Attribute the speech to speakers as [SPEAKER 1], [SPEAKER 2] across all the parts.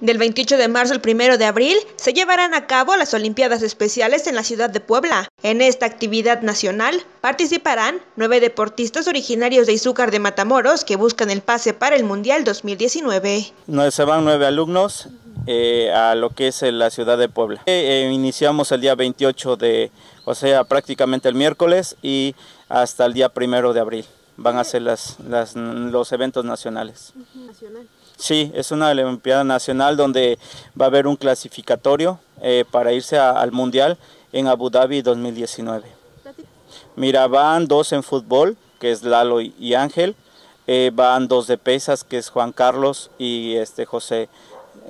[SPEAKER 1] Del 28 de marzo al 1 de abril se llevarán a cabo las Olimpiadas Especiales en la ciudad de Puebla. En esta actividad nacional participarán nueve deportistas originarios de Izúcar de Matamoros que buscan el pase para el Mundial 2019.
[SPEAKER 2] Se van nueve alumnos eh, a lo que es la ciudad de Puebla. Eh, eh, iniciamos el día 28 de, o sea, prácticamente el miércoles y hasta el día 1 de abril van a ser los eventos nacionales. Sí, es una Olimpiada nacional donde va a haber un clasificatorio eh, para irse al Mundial en Abu Dhabi 2019. Mira, van dos en fútbol, que es Lalo y, Ángel. Eh, van dos de pesas, que es Juan Carlos y este José,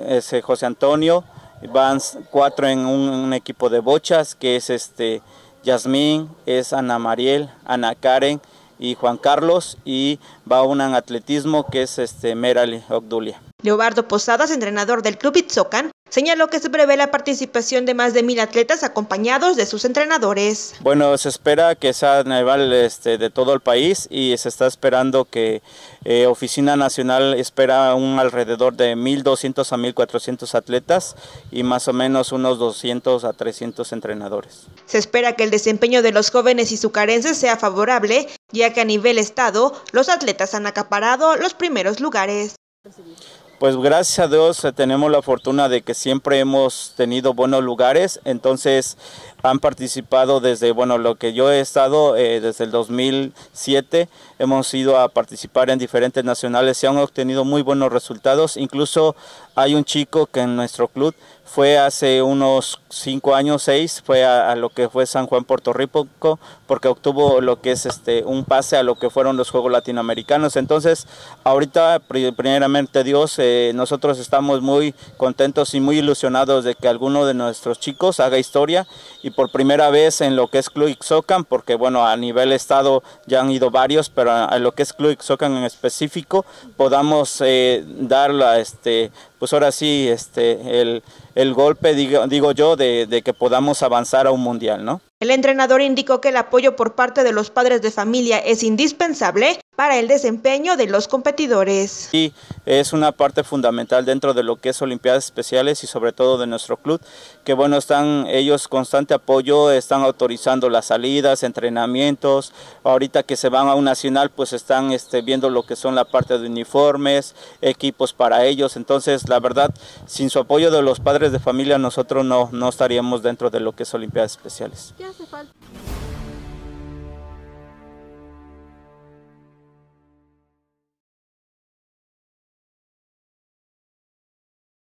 [SPEAKER 2] ese José Antonio. Van cuatro en un, equipo de bochas, que es este Yasmín, es Ana Mariel, Ana Karen y Juan Carlos y va a atletismo que es este Merali Ogdulia.
[SPEAKER 1] Leobardo Posadas, entrenador del club Itzocan, Señaló que se prevé la participación de más de mil atletas acompañados de sus entrenadores.
[SPEAKER 2] Bueno, se espera que sea naval este, de todo el país y se está esperando que eh, Oficina Nacional espera un alrededor de 1.200 a 1.400 atletas y más o menos unos 200 a 300 entrenadores.
[SPEAKER 1] Se espera que el desempeño de los jóvenes y su carencia sea favorable, ya que a nivel estado los atletas han acaparado los primeros lugares.
[SPEAKER 2] Pues gracias a Dios eh, tenemos la fortuna de que siempre hemos tenido buenos lugares, entonces han participado desde, bueno, lo que yo he estado eh, desde el 2007, hemos ido a participar en diferentes nacionales y han obtenido muy buenos resultados, incluso hay un chico que en nuestro club fue hace unos cinco años, seis, fue a, lo que fue San Juan, Puerto Rico, porque obtuvo lo que es este un pase a lo que fueron los Juegos Latinoamericanos. Entonces, ahorita, primeramente Dios, eh, nosotros estamos muy contentos y muy ilusionados de que alguno de nuestros chicos haga historia y por primera vez en lo que es Club Ixocan, porque bueno, a nivel estado ya han ido varios, pero a, lo que es Club Ixocan en específico, podamos eh, dar la, este, pues ahora sí, este, el, el golpe, digo, yo, de, de, que podamos avanzar a un mundial, ¿no?
[SPEAKER 1] El entrenador indicó que el apoyo por parte de los padres de familia es indispensable para el desempeño de los competidores.
[SPEAKER 2] Y es una parte fundamental dentro de lo que es Olimpiadas Especiales y sobre todo de nuestro club, que bueno, están ellos constante apoyo, están autorizando las salidas, entrenamientos, ahorita que se van a un nacional pues están este, viendo lo que son la parte de uniformes, equipos para ellos, entonces la verdad, sin su apoyo de los padres de familia nosotros no, no estaríamos dentro de lo que es Olimpiadas Especiales. ¿Qué hace falta?